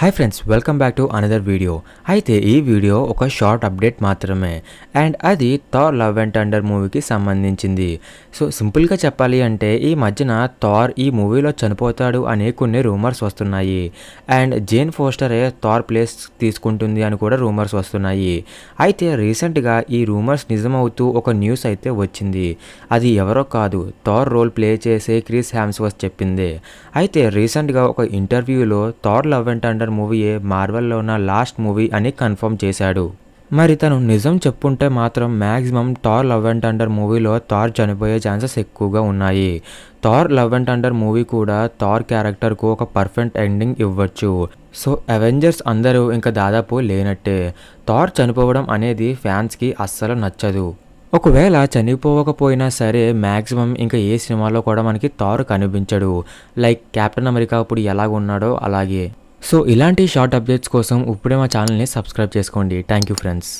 hi friends welcome back to another video అయితే ఈ video ఒక షార్ట్ అప్డేట్ మాత్రమే అండ్ అది థార్ లవ్ అండ్ టండర్ మూవీకి సంబంధించింది సో సింపుల్గా చెప్పాలి అంటే ఈ మధ్యన థార్ ఈ మూవీలో చనిపోతాడు అనే కొన్ని రూమర్స్ వస్తున్నాయి అండ్ జేన్ ఫోస్టరే థార్ ప్లేస్ తీసుకుంటుంది అని కూడా రూమర్స్ వస్తున్నాయి అయితే రీసెంట్గా ఈ రూమర్స్ నిజమవుతూ ఒక న్యూస్ అయితే వచ్చింది అది ఎవరో కాదు థార్ రోల్ ప్లే చేసే క్రిస్ వస్ చెప్పింది అయితే రీసెంట్గా ఒక ఇంటర్వ్యూలో Thor love and thunder thriller మూవీయే మార్వెల్లో ఉన్న లాస్ట్ మూవీ అని కన్ఫర్మ్ చేశాడు మరి తను నిజం చెప్పుంటే మాత్రం maximum Thor love and thunder మూవీలో థార్ చనిపోయే ఛాన్సెస్ ఎక్కువగా ఉన్నాయి Thor love and thunder movie కూడా థార్ క్యారెక్టర్కు ఒక పర్ఫెక్ట్ ఎండింగ్ ఇవ్వచ్చు సో అవెంజర్స్ అందరూ ఇంకా దాదాపు లేనట్టే థార్ చనిపోవడం అనేది ఫ్యాన్స్కి అస్సలు నచ్చదు ఒకవేళ చనిపోకపోయినా సరే మ్యాక్సిమం ఇంకా ఏ సినిమాలో కూడా మనకి తారు కనిపించడు లైక్ కెప్టెన్ అమెరికా అప్పుడు ఎలాగ ఉన్నాడో అలాగే సో ఇలాంటి షార్ట్ అప్డేట్స్ కోసం ఇప్పుడే మా ఛానల్ని సబ్స్క్రైబ్ చేసుకోండి థ్యాంక్ యూ ఫ్రెండ్స్